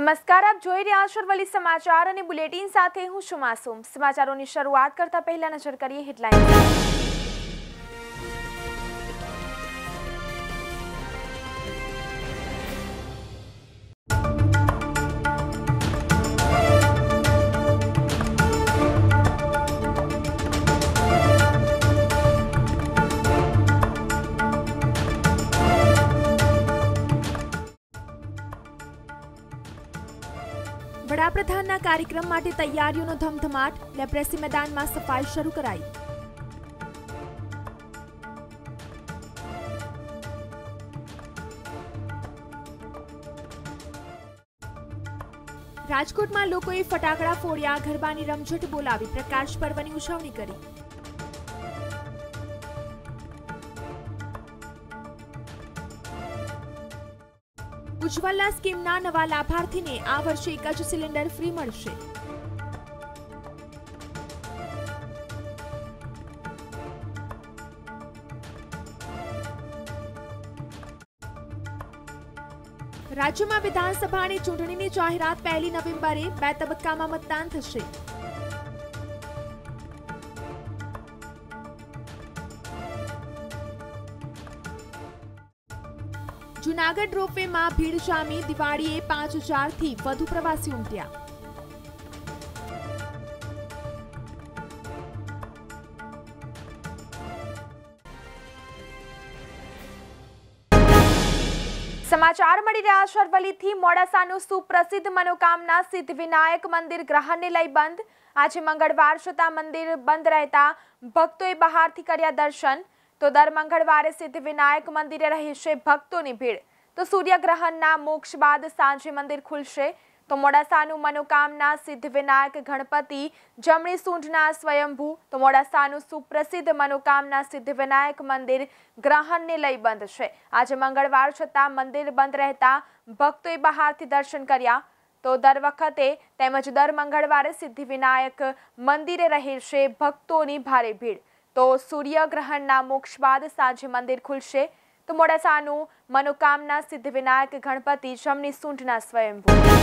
નમસ્કાર આપ જોઈ રહ્યા છો વલી સમાચાર અને બુલેટિન સાથે હું છું માસૂમ સમાચારોની શરૂઆત કરતા પહેલા નજર કરીએ હેડલાઇન્સ વડાપ્રધાનના કાર્યક્રમ માટે તૈયારીઓનો ધમધમાટ લેબ્રેસી મેદાનમાં સફાઈ શરૂ કરાઈ રાજકોટમાં લોકોએ ફટાકડા ફોડ્યા ગરબાની રમઝટ બોલાવી પ્રકાશ પર્વની ઉજવણી કરી ઉજ્જવલા સ્કીમના નવા લાભાર્થીને આ વર્ષે એક જ સિલિન્ડર ફ્રી મળશે રાજ્યમાં વિધાનસભાની ચૂંટણીની જાહેરાત પહેલી નવેમ્બરે બે તબક્કામાં મતદાન થશે જૂનાગઢ રોપવેમાં ભીડ જામી દિવાળીએ પાંચ હજારથી વધુ પ્રવાસી ઉમટ્યા સમાચાર મળી રહ્યા છે અરવલ્લીથી મોડાસાનું સુપ્રસિદ્ધ મનોકામના સિદ્ધ વિનાયક મંદિર ગ્રહણને લઈ બંધ આજે મંગળવાર છતાં મંદિર બંધ રહેતા ભક્તોએ બહારથી કર્યા દર્શન તો દર મંગળવારે સિદ્ધ વિનાયક મંદિરે રહેશે ભક્તોની ભીડ તો સૂર્યગ્રહણના મોક્ષ બાદ સાંજે મંદિર ખુલશે તો મોડાસાનું મનોકામના સિદ્ધ વિનાયક ગણપતિ જમણી સૂંઢના સ્વયંભૂ તો મોડાસાનું સુપ્રસિદ્ધ મનોકામના સિદ્ધ વિનાયક મંદિર ગ્રહણને લઈ બંધ છે આજે મંગળવાર છતાં મંદિર બંધ રહેતા ભક્તોએ બહારથી દર્શન કર્યા તો દર વખતે તેમજ દર મંગળવારે સિદ્ધિ વિનાયક મંદિરે રહેશે ભક્તોની ભારે ભીડ તો સૂર્યગ્રહણના મોક્ષ બાદ સાંજે મંદિર ખુલશે તો મોડાસાનું મનોકામના સિદ્ધિવિનાયક ગણપતિ જમની સૂંઢના સ્વયંભૂ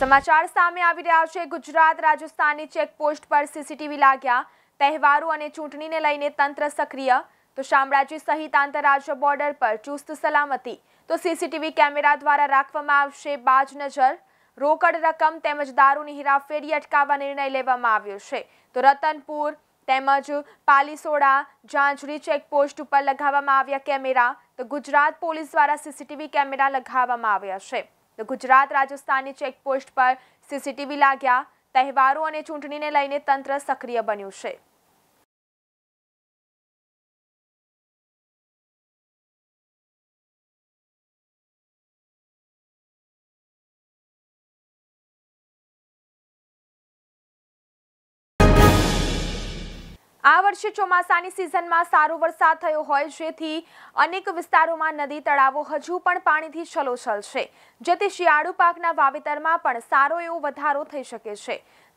સમાચાર સામે આવી રહ્યા છે ગુજરાત રાજસ્થાનની ચેકપોસ્ટ પર સીસીટીવી લાગ્યા તહેવારો અને ચૂંટણીને લઈને તંત્ર સક્રિય તો શામળાજી સહિત આંતરરાજ્ય બોર્ડર પર ચુસ્ત સલામતી તો સીસીટીવી કેમેરા દ્વારા રાખવામાં આવશે બાજ નજર રોકડ રકમ તેમજ દારૂની હેરાફેરી અટકાવવા નિર્ણય લેવામાં આવ્યો છે તો રતનપુર તેમજ પાલીસોડા જાંજરી ચેકપોસ્ટ ઉપર લગાવવામાં આવ્યા કેમેરા તો ગુજરાત પોલીસ દ્વારા સીસીટીવી કેમેરા લગાવવામાં આવ્યા છે તો ગુજરાત રાજસ્થાનની ચેકપોસ્ટ પર સીસીટીવી લાગ્યા તહેવારો અને ચૂંટણીને લઈને તંત્ર સક્રિય બન્યું છે વર્ષે ચોમાસાની સિઝનમાં સારો વરસાદ થયો હોય જેથી અનેક વિસ્તારોમાં નદી તળાવો હજુ પણ પાણીથી છલોછલ છે જેથી શિયાળુ પાકના વાવેતરમાં પણ સારો એવો વધારો થઈ શકે છે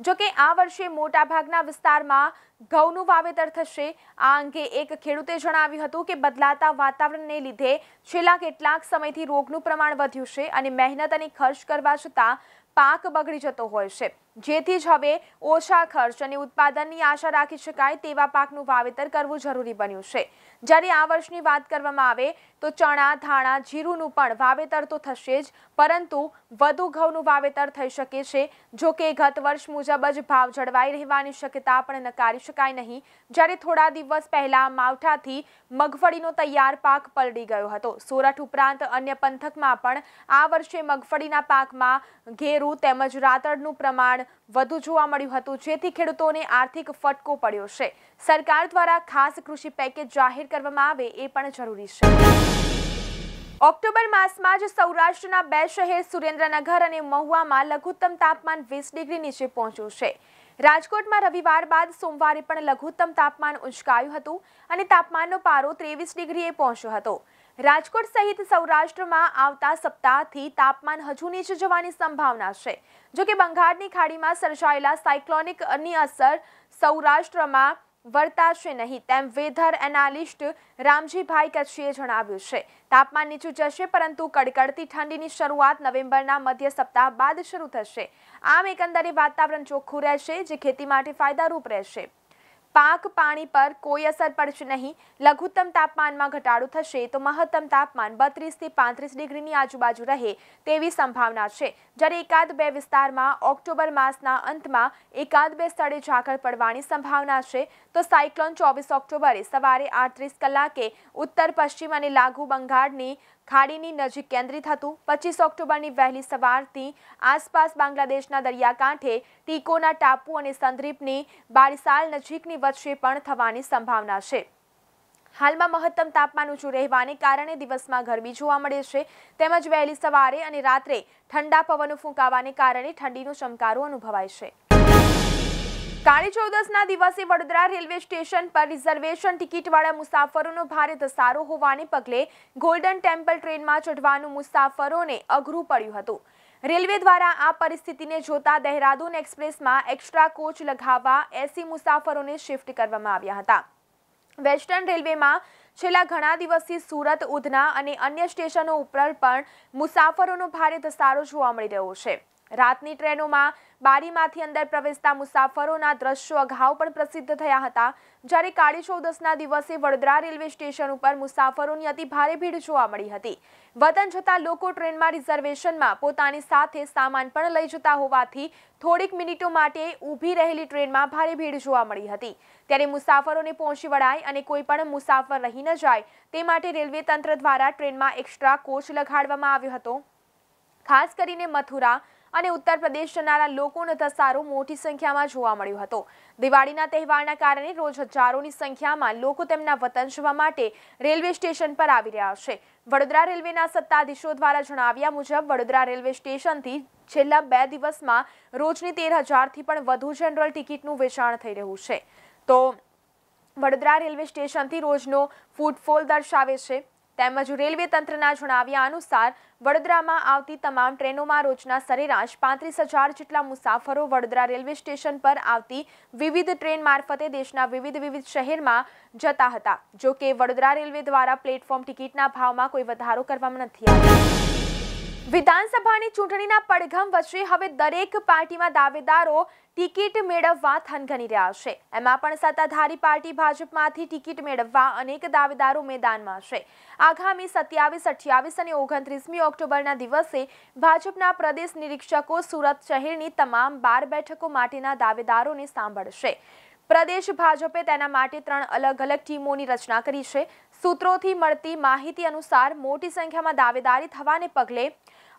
જોકે આ વર્ષે મોટાભાગના વિસ્તારમાં ઘઉંનું વાવેતર થશે આ અંગે એક ખેડૂતે જણાવ્યું હતું કે બદલાતા વાતાવરણને લીધે છેલ્લા કેટલાક સમયથી રોગનું પ્રમાણ વધ્યું છે અને મહેનત અને ખર્ચ કરવા છતાં પાક બગડી જતો હોય છે જેથી જ હવે ઓછા ખર્ચ અને ઉત્પાદનની આશા રાખી શકાય તેવા પાકનું વાવેતર કરવું જરૂરી બન્યું છે જ્યારે આ વર્ષની વાત કરવામાં આવે તો ચણા ધાણા જીરુંનું પણ વાવેતર તો થશે જ પરંતુ વધુ ઘઉંનું વાવેતર થઈ શકે છે જો કે ગત વર્ષ મુજબ જ ભાવ જળવાઈ રહેવાની શક્યતા પણ નકારી શકાય નહીં જ્યારે થોડા દિવસ પહેલા માવઠાથી મગફળીનો તૈયાર પાક પલડી ગયો હતો સોરઠ ઉપરાંત અન્ય પંથકમાં પણ આ વર્ષે મગફળીના પાકમાં ઘેરું તેમજ રાતડનું પ્રમાણ વધુ જોવા મળ્યું હતું જેથી ખેડૂતોને આર્થિક ફટકો પડ્યો છે સરકાર દ્વારા ખાસ કૃષિ પેકેજ જાહેર કરવામાં આવે એ પણ જરૂરી છે ઓક્ટોબર માસમાં જ સૌરાષ્ટ્રના બે શહેર સુરેન્દ્રનગર અને મહુવામાં લઘુત્તમ તાપમાન વીસ ડિગ્રી નીચે પહોંચ્યું છે રાજકોટમાં રવિવાર બાદ સોમવારે પણ લઘુત્તમ તાપમાન ઉંચકાયું હતું અને તાપમાનનો પારો ત્રેવીસ ડિગ્રીએ પહોંચ્યો હતો રાજકોટ સહિત સૌરાષ્ટ્રમાં આવતા સપ્તાહથી તાપમાન હજુ નીચે જવાની સંભાવના છે જોકે બંગાળની ખાડીમાં સર્જાયેલા સાયક્લોનિકની અસર સૌરાષ્ટ્રમાં વર્તાશે નહીં તેમ વેધર એનાલિસ્ટ રામજીભાઈ કચ્છીએ જણાવ્યું છે તાપમાન નીચું જશે પરંતુ કડકડતી ઠંડીની શરૂઆત નવેમ્બરના મધ્ય સપ્તાહ બાદ શરૂ થશે આમ એકંદરે વાતાવરણ ચોખ્ખું રહેશે જે ખેતી માટે ફાયદારૂપ રહેશે પાક પાણી પર કોઈ અસર પડશે નહીં લઘુત્તમ તાપમાનમાં ઘટાડો થશે તો મહત્તમ તાપમાન બત્રીસથી પાંત્રીસ ડિગ્રીની આજુબાજુ રહે તેવી સંભાવના છે જ્યારે એકાદ બે વિસ્તારમાં ઓક્ટોબર માસના અંતમાં એકાદ બે સ્થળે ઝાકળ પડવાની સંભાવના છે તો સાયક્લોન ચોવીસ ઓક્ટોબરે સવારે આઠત્રીસ કલાકે ઉત્તર પશ્ચિમ અને લાઘુ બંગાળની ખાડીની નજીક કેન્દ્રિત હતું પચીસ ઓક્ટોબરની વહેલી સવારથી આસપાસ બાંગ્લાદેશના દરિયાકાંઠે ટીકોના ટાપુ અને સંદ્રીપની બારીસાલ નજીકની વચ્ચે પણ થવાની સંભાવના છે હાલમાં મહત્તમ તાપમાન ઊંચું રહેવાને કારણે દિવસમાં ગરમી જોવા મળે છે તેમજ વહેલી સવારે અને રાત્રે ઠંડા પવનો ફૂંકાવાને કારણે ઠંડીનો ચમકારો અનુભવાય છે કાળી ચૌદસના દિવસે વડોદરા રેલવે સ્ટેશન પર રિઝર્વેશન ટિકિટવાળા મુસાફરોનો ભારે ધસારો હોવાને પગલે ગોલ્ડન ટેમ્પલ ટ્રેનમાં ચઢવાનું મુસાફરોને અઘરું પડ્યું હતું રેલવે દ્વારા આ પરિસ્થિતિને જોતા દહેરાદૂન એક્સપ્રેસમાં એક્સ્ટ્રા કોચ લગાવવા એસી મુસાફરોને શિફ્ટ કરવામાં આવ્યા હતા વેસ્ટર્ન રેલવેમાં છેલ્લા ઘણા દિવસથી સુરત ઉધના અને અન્ય સ્ટેશનો ઉપર પણ મુસાફરોનો ભારે ધસારો જોવા મળી રહ્યો છે રાતની ટ્રેનોમાં બારીમાંથી અંદર પ્રવેશતા મુસાફરોના દ્રશ્યો અગાઉ પણ પ્રસિદ્ધ થયા હતા જ્યારે કાળી ચૌદસના દિવસે વડોદરા રેલવે સ્ટેશન ઉપર મુસાફરોની અતિ ભારે ભીડ જોવા મળી હતી વતન જતા લોકો ટ્રેનમાં રિઝર્વેશનમાં પોતાની સાથે સામાન પણ લઈ જતા હોવાથી થોડીક મિનિટો માટે ઊભી રહેલી ટ્રેનમાં ભારે ભીડ જોવા મળી હતી ત્યારે મુસાફરોને પહોંચી વળાય અને કોઈ પણ મુસાફર રહી ન જાય તે માટે રેલવે તંત્ર દ્વારા ટ્રેનમાં એક્સ્ટ્રા કોચ લગાડવામાં આવ્યો હતો ખાસ કરીને મથુરા અને ઉત્તર પ્રદેશ જનારા લોકોનો ધસારો મોટી સંખ્યામાં જોવા મળ્યો હતો દિવાળીના તહેવારના કારણે રોજ હજારોની સંખ્યામાં લોકો તેમના વતન જવા માટે રેલવે સ્ટેશન પર આવી રહ્યા છે વડોદરા રેલવેના સત્તાધીશો દ્વારા જણાવ્યા મુજબ વડોદરા રેલવે સ્ટેશનથી છેલ્લા બે દિવસમાં રોજની તેર હજારથી પણ વધુ જનરલ ટિકિટનું વેચાણ થઈ રહ્યું છે તો વડોદરા રેલવે સ્ટેશનથી રોજનો ફૂટફોલ દર્શાવે છે તેમજ રેલવે તંત્રના જણાવ્યા અનુસાર વડોદરામાં આવતી તમામ ટ્રેનોમાં રોજના સરેરાશ પાંત્રીસ હજાર જેટલા મુસાફરો વડોદરા રેલવે સ્ટેશન પર આવતી વિવિધ ટ્રેન મારફતે દેશના વિવિધ વિવિધ શહેરમાં જતા હતા જો કે વડોદરા રેલવે દ્વારા પ્લેટફોર્મ ટિકિટના ભાવમાં કોઈ વધારો કરવામાં નથી આવ્યો વિધાનસભાની ચૂંટણીના પડઘમ વચ્ચે હવે દરેક પાર્ટીમાં દાવેદારો ટિકિટ મેળવવા થનગની રહ્યા છે એમાં પણ સત્તાધારી પાર્ટી ભાજપમાંથી ટિકિટ મેળવવા અનેક દાવેદારો મેદાનમાં છે આગામી સત્યાવીસ અઠ્યાવીસ અને ઓગણત્રીસમી ઓક્ટોબરના દિવસે ભાજપના પ્રદેશ નિરીક્ષકો સુરત શહેરની તમામ બાર બેઠકો માટેના દાવેદારોને સાંભળશે પ્રદેશ ભાજપે તેના માટે ત્રણ અલગ અલગ ટીમોની રચના કરી છે સૂત્રોથી મળતી માહિતી અનુસાર મોટી સંખ્યામાં દાવેદારી થવાને પગલે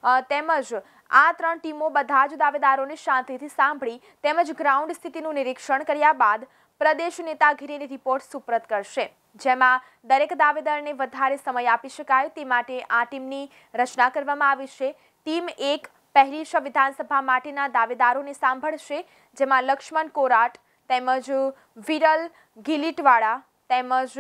તેમજ આ ત્રણ ટીમો બધા જ દાવેદારોને શાંતિથી સાંભળી તેમજ ગ્રાઉન્ડ સ્થિતિનું નિરીક્ષણ કર્યા બાદ પ્રદેશ નેતાગીરીની રિપોર્ટ સુપ્રત કરશે જેમાં દરેક દાવેદારને વધારે સમય આપી શકાય તે માટે આ ટીમની રચના કરવામાં આવી છે ટીમ એક પહેલી શ વિધાનસભા માટેના દાવેદારોને સાંભળશે જેમાં લક્ષ્મણ કોરાટ તેમજ વિરલ ગિલિટવાળા તેમજ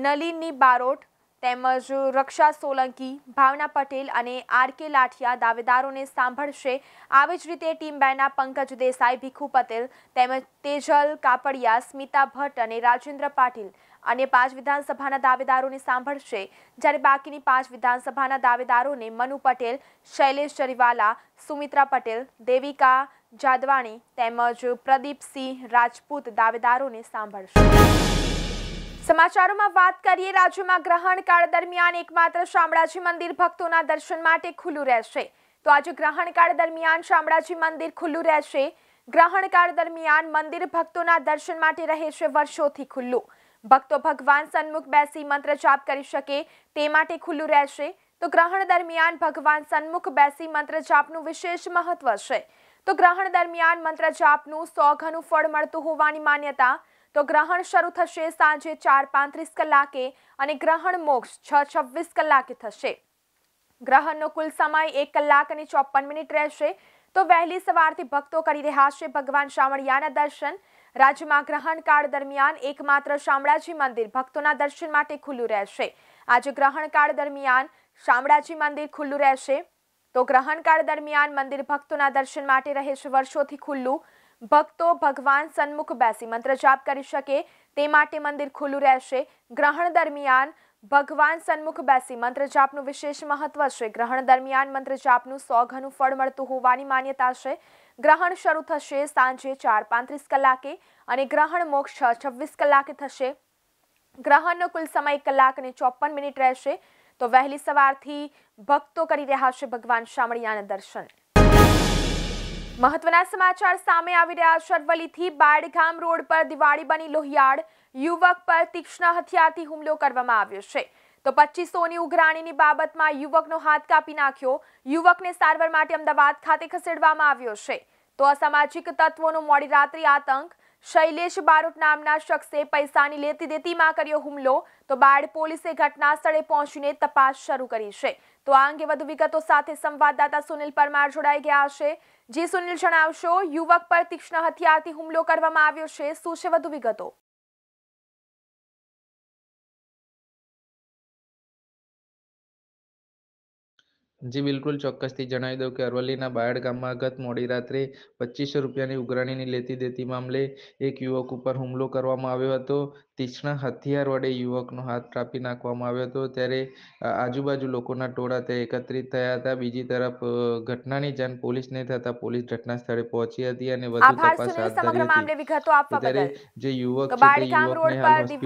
નલિની બારોટ તેમજ રક્ષા સોલંકી ભાવના પટેલ અને આર કે લાઠિયા દાવેદારોને સાંભળશે આવી જ રીતે ટીમ બેના પંકજ દેસાઈ ભીખુ પટેલ તેમજ તેજલ કાપડિયા સ્મિતા ભટ્ટ અને રાજેન્દ્ર પાટીલ અને પાંચ વિધાનસભાના દાવેદારોને સાંભળશે જ્યારે બાકીની પાંચ વિધાનસભાના દાવેદારોને મનુ પટેલ શૈલેષ જરીવાલા સુમિત્રા પટેલ દેવિકા જાદવાણી તેમજ પ્રદીપસિંહ રાજપૂત દાવેદારોને સાંભળશે સમાચારોમાં વાત કરીએ રાજ્યમાં ગ્રહણ કાળ દરમિયાન એકમાત્ર શામળાજી મંદિર ભક્તોના દર્શન માટે ખુલ્લું રહેશે તો આજે ગ્રહણ કાળ દરમિયાન શામળાજી મંદિર ખુલ્લું રહેશે ગ્રહણ કાળ દરમિયાન મંદિર ભક્તોના દર્શન માટે રહેશે વર્ષોથી ખુલ્લું ભક્તો ભગવાન સન્મુખ બેસી મંત્ર જાપ કરી શકે તે માટે ખુલ્લું રહેશે તો ગ્રહણ દરમિયાન ભગવાન સન્મુખ બેસી મંત્ર જાપનું વિશેષ મહત્વ છે તો ગ્રહણ દરમિયાન મંત્ર જાપનું સો ઘણું ફળ મળતું હોવાની માન્યતા તો ગ્રહણ શરૂ થશે સાંજે ચાર પાંત્રીસ કલાકે અને ગ્રહણ મોક્ષ છ છવ્વીસ કલાકે થશે ગ્રહણનો કુલ સમય એક કલાક અને ચોપન મિનિટ રહેશે તો વહેલી સવારથી ભક્તો કરી રહ્યા છે ભગવાન શામળિયાના દર્શન રાજ્યમાં ગ્રહણકાળ દરમિયાન એકમાત્ર શામળાજી મંદિર ભક્તોના દર્શન માટે ખુલ્લું રહેશે આજે ગ્રહણકાળ દરમિયાન શામળાજી મંદિર ખુલ્લું રહેશે તો ગ્રહણકાળ દરમિયાન મંદિર ભક્તોના દર્શન માટે રહેશે વર્ષોથી ખુલ્લું ભક્તો ભગવાન સન્મુખ બેસી મંત્ર જાપ કરી શકે તે માટે મંદિર ખુલ્લું રહેશે ગ્રહણ દરમિયાન ભગવાન સન્મુખ બેસી મંત્ર જાપનું વિશેષ મહત્વ છે ગ્રહણ દરમિયાન મંત્ર જાપનું સો ઘનું ફળ મળતું હોવાની માન્યતા છે ગ્રહણ શરૂ થશે સાંજે ચાર પાંત્રીસ કલાકે અને ગ્રહણ મોક્ષ છ છવ્વીસ કલાકે થશે ગ્રહણનો કુલ સમય કલાક અને ચોપન મિનિટ રહેશે તો વહેલી સવારથી ભક્તો કરી રહ્યા છે ભગવાન શામળિયાના દર્શન મહત્વના સમાચાર સામે આવી રહ્યા છે અરવલ્લીથી બાડગામ રોડ પર દિવાળી બની લોહિયાળ યુવક પર તીક્ષ્ણ હથિયારથી હુમલો કરવામાં આવ્યો છે તો પચીસોની ઉઘરાણીની બાબતમાં યુવકનો હાથ કાપી નાખ્યો યુવકને સારવાર માટે અમદાવાદ ખાતે ખસેડવામાં આવ્યો છે તો અસામાજિક તત્વોનો મોડી રાત્રિ આતંક શૈલેષ બારોટ નામના શખ્સે પૈસાની લેતી દેતીમાં કર્યો હુમલો તો બાળ પોલીસે ઘટના સ્થળે પહોંચીને તપાસ શરૂ કરી છે તો આ અંગે વધુ વિગતો સાથે સંવાદદાતા સુનિલ પરમાર જોડાઈ ગયા છે જી સુનિલ જણાવશો યુવક પર તીક્ષ્ણ હથિયારથી હુમલો કરવામાં આવ્યો છે શું છે વધુ વિગતો જી બિલકુલ ચોક્કસથી જણાવી દઉં કે અરવલ્લીના બાયડ ગામમાં ગત મોડી રાત્રે પચીસો રૂપિયાની ઉઘરાણીની લેતી દેતી મામલે એક યુવક ઉપર હુમલો કરવામાં આવ્યો હતો તીક્ષ્ણ હથિયાર વડે યુવકનો હાથ કાપી નાખવામાં આવ્યો હતો ત્યારે આજુબાજુ લોકોના ટોળા તે એકત્રિત થયા હતા બીજી તરફ ઘટનાની જાણ પોલીસને થતા પોલીસ ઘટના સ્થળે પહોંચી હતી અને વધુ તપાસ હાથ ધરી હતી ત્યારે જે યુવક છે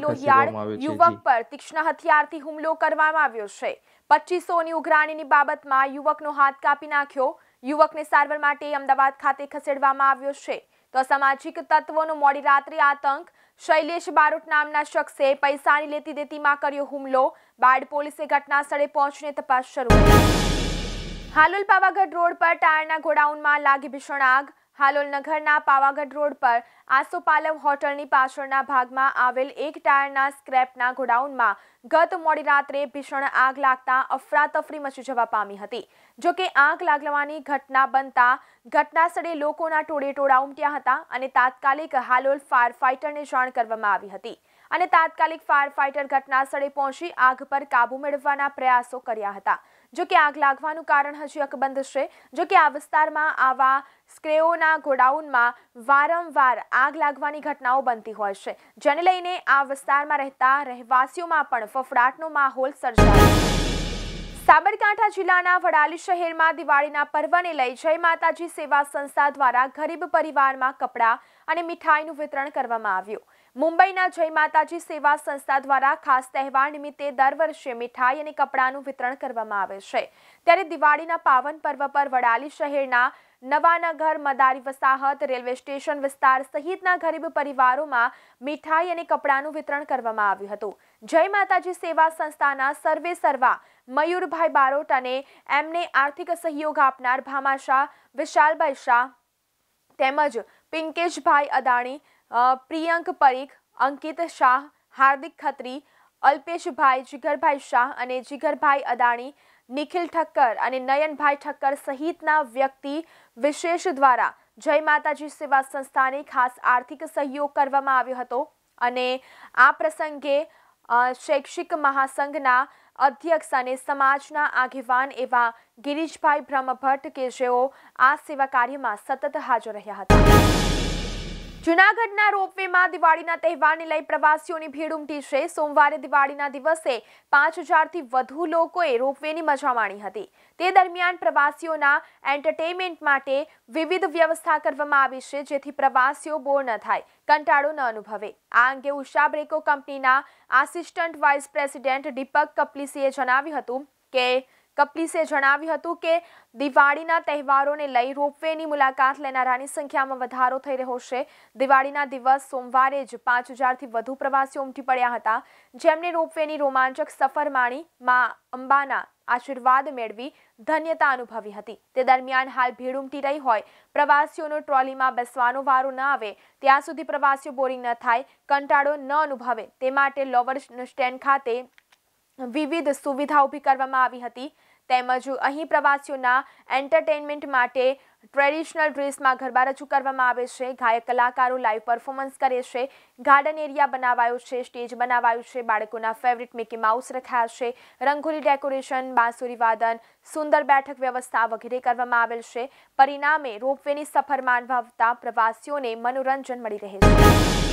તે યુવક પર તીક્ષ્ણ હથિયારથી હુમલો કરવામાં આવ્યો છે પચીસોની ઉઘરાણીની બાબતમાં યુવકનો હાથ કાપી નાખ્યો યુવકને સારવાર માટે અમદાવાદ ખાતે ખસેડવામાં આવ્યો છે તો સામાજિક તત્વોનો મોડી રાત્રે આતંક શૈલેષ બારોટ નામના શખ્સે પૈસાની લેતી દેતીમાં કર્યો હુમલો બાદ પોલીસે ઘટના સ્થળે પહોંચીને તપાસ શરૂ કરી હાલોલ પાવાગઢ રોડ પર ટાયરના ગોડાઉનમાં લાગી ભીષણ આગ હાલોલ નગરના પાવાગઢ રોડ પર આસોપાલવ હોટલની પાછળના ભાગમાં આવેલ એક ટાયરના સ્ક્રેપના ગોડાઉનમાં ગત મોડી રાત્રે ભીષણ આગ લાગતા અફરાતફરી મચી જવા પામી હતી જોકે આગ લાગવાની ઘટના બનતા ઘટના સ્થળે લોકોના ટોળે ટોળા ઉમટ્યા હતા અને તાત્કાલિક હાલોલ ફાયર ફાઇટરને જાણ કરવામાં આવી હતી અને તાત્કાલિક ફાયર ફાઇટર ઘટના સ્થળે પહોંચી આગ પર કાબૂ મેળવવાના પ્રયાસો કર્યા હતા જો કે આગ લાગવાનું કારણ હજી અકબંધ છે જો કે આ વિસ્તારમાં આવા સ્ક્રેઓના ગોડાઉનમાં વારંવાર આગ લાગવાની ઘટનાઓ બનતી હોય છે જેને લઈને આ વિસ્તારમાં રહેતા રહેવાસીઓમાં પણ ફફડાટનો માહોલ સર્જાયો સાબરકાંઠા જિલ્લાના વડાલી શહેરમાં દિવાળીના પર્વને લઈ જય માતાજી સેવા સંસ્થા દ્વારા ગરીબ પરિવારમાં કપડાં અને મીઠાઈનું વિતરણ કરવામાં આવ્યું મુંબઈના જય માતાજી સેવા સંસ્થા દ્વારા ખાસ તહેવાર નિમિત્તે દર વર્ષે મીઠાઈ અને કપડાનું વિતરણ કરવામાં આવે છે ત્યારે દિવાળીના પાવન પર્વ પર વડાલી શહેરના નવાનગર મદારી વસાહત રેલવે સ્ટેશન વિસ્તાર સહિતના ગરીબ પરિવારોમાં મીઠાઈ અને કપડાનું વિતરણ કરવામાં આવ્યું હતું જય માતાજી સેવા સંસ્થાના સર્વે સર્વા મયુરભાઈ બારોટ અને એમને આર્થિક સહયોગ આપનાર ભામાશાહ વિશાલભાઈ શાહ તેમજ પિંકેશભાઈ અદાણી પ્રિયંક પરીખ અંકિત શાહ હાર્દિક ખત્રી અલ્પેશભાઈ જીગરભાઈ શાહ અને જીગરભાઈ અદાણી નિખિલ ઠક્કર અને નયનભાઈ ઠક્કર સહિતના વ્યક્તિ વિશેષ દ્વારા જય માતાજી સેવા સંસ્થાને ખાસ આર્થિક સહયોગ કરવામાં આવ્યો હતો અને આ પ્રસંગે શૈક્ષિક મહાસંઘના અધ્યક્ષ અને સમાજના આગેવાન એવા ગિરીશભાઈ બ્રહ્મભટ્ટ કે જેઓ આ સેવા કાર્યમાં સતત હાજર રહ્યા હતા જુનાગઢના રોપવેમાં દિવાળીના તહેવારને લઈ પ્રવાસીઓની ભીડ ઉમટી છે સોમવારે દિવાળીના દિવસે પાંચ હજારથી વધુ લોકોએ રોપવેની મજા માણી હતી તે દરમિયાન પ્રવાસીઓના એન્ટરટેનમેન્ટ માટે વિવિધ વ્યવસ્થા કરવામાં આવી છે જેથી પ્રવાસીઓ બોર ન થાય કંટાળો ન અનુભવે આ અંગે ઉષા બ્રેકો કંપનીના આસિસ્ટન્ટ વાઇસ પ્રેસિડેન્ટ દીપક કપલીસીએ જણાવ્યું હતું કે કપલીસે જણાવ્યું હતું કે દિવાળીના તહેવારોને લઈ રોપવેની મુલાકાત લેનારાની સંખ્યામાં વધારો થઈ રહ્યો છે દિવાળીના દિવસ સોમવારે જ પાંચ હજારથી વધુ પ્રવાસીઓ ઉમટી પડ્યા હતા જેમને રોપવેની રોમાંચક સફર માણી મા અંબાના આશીર્વાદ મેળવી ધન્યતા અનુભવી હતી તે દરમિયાન હાલ ભીડ ઉમટી રહી હોય પ્રવાસીઓનો ટ્રોલીમાં બેસવાનો વારો ન આવે ત્યાં સુધી પ્રવાસીઓ બોરિંગ ન થાય કંટાળો ન અનુભવે તે માટે લોવર સ્ટેન્ડ ખાતે વિવિધ સુવિધા ઊભી કરવામાં આવી હતી તેમજ અહીં પ્રવાસીઓના એન્ટરટેનમેન્ટ માટે ટ્રેડિશનલ ડ્રેસમાં ગરબા રજૂ કરવામાં આવે છે ગાયક કલાકારો લાઈવ પરફોર્મન્સ કરે છે ગાર્ડન એરિયા બનાવાયો છે સ્ટેજ બનાવાયું છે બાળકોના ફેવરિટ મિકી માઉસ રખાયા છે રંગોલી ડેકોરેશન બાંસુરી વાદન સુંદર બેઠક વ્યવસ્થા વગેરે કરવામાં આવેલ છે પરિણામે રોપવેની સફર માનવાવતા પ્રવાસીઓને મનોરંજન મળી રહે છે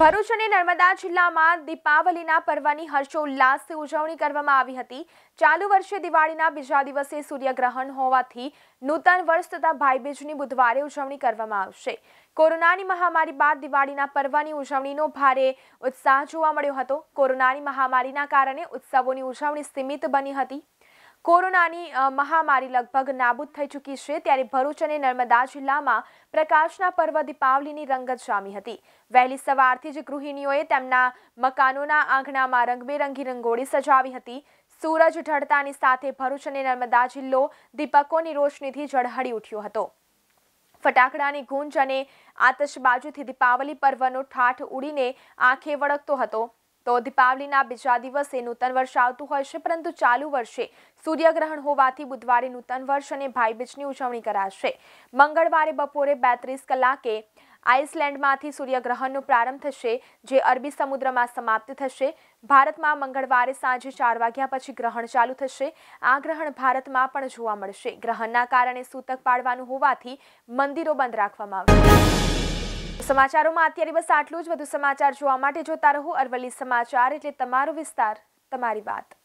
ભરૂચ અને નર્મદા જિલ્લામાં દીપાવલીના પર્વની હર્ષોલ્લાસથી ઉજવણી કરવામાં આવી હતી ચાલુ વર્ષે દિવાળીના બીજા દિવસે સૂર્યગ્રહણ હોવાથી નૂતન વર્ષ તથા ભાઈબીજની બુધવારે ઉજવણી કરવામાં આવશે કોરોનાની મહામારી બાદ દિવાળીના પર્વની ઉજવણીનો ભારે ઉત્સાહ જોવા મળ્યો હતો કોરોનાની મહામારીના કારણે ઉત્સવોની ઉજવણી સીમિત બની હતી કોરોનાની મહામારી લગભગ નાબૂદ થઈ ચૂકી છે ત્યારે ભરૂચ અને નર્મદા જિલ્લામાં પ્રકાશના પર્વ દીપાવલીની રંગત જામી હતી વહેલી સવારથી જ ગૃહિણીઓએ તેમના મકાનોના આંગણામાં રંગબેરંગી રંગોળી સજાવી હતી સૂરજ ઢળતાની સાથે ભરૂચ અને નર્મદા જિલ્લો દીપકોની રોશનીથી ઝળહળી ઉઠ્યો હતો ફટાકડાની ગુંજ અને આતશબાજીથી દીપાવલી પર્વનો ઠાઠ ઉડીને આંખે વળગતો હતો તો દીપાવલીના બીજા દિવસે નૂતન વર્ષ આવતું હોય છે પરંતુ ચાલુ વર્ષે સૂર્યગ્રહણ હોવાથી બુધવારે નૂતન વર્ષ અને ભાઈબીજની ઉજવણી કરાશે મંગળવારે બપોરે બેત્રીસ કલાકે આઇસલેન્ડમાંથી સૂર્યગ્રહણનો પ્રારંભ થશે જે અરબી સમુદ્રમાં સમાપ્ત થશે ભારતમાં મંગળવારે સાંજે ચાર વાગ્યા પછી ગ્રહણ ચાલુ થશે આ ગ્રહણ ભારતમાં પણ જોવા મળશે ગ્રહણના કારણે સૂતક પાડવાનું હોવાથી મંદિરો બંધ રાખવામાં આવશે સમાચારોમાં અત્યારે બસ આટલું જ વધુ સમાચાર જોવા માટે જોતા રહો અરવલ્લી સમાચાર એટલે તમારો વિસ્તાર તમારી વાત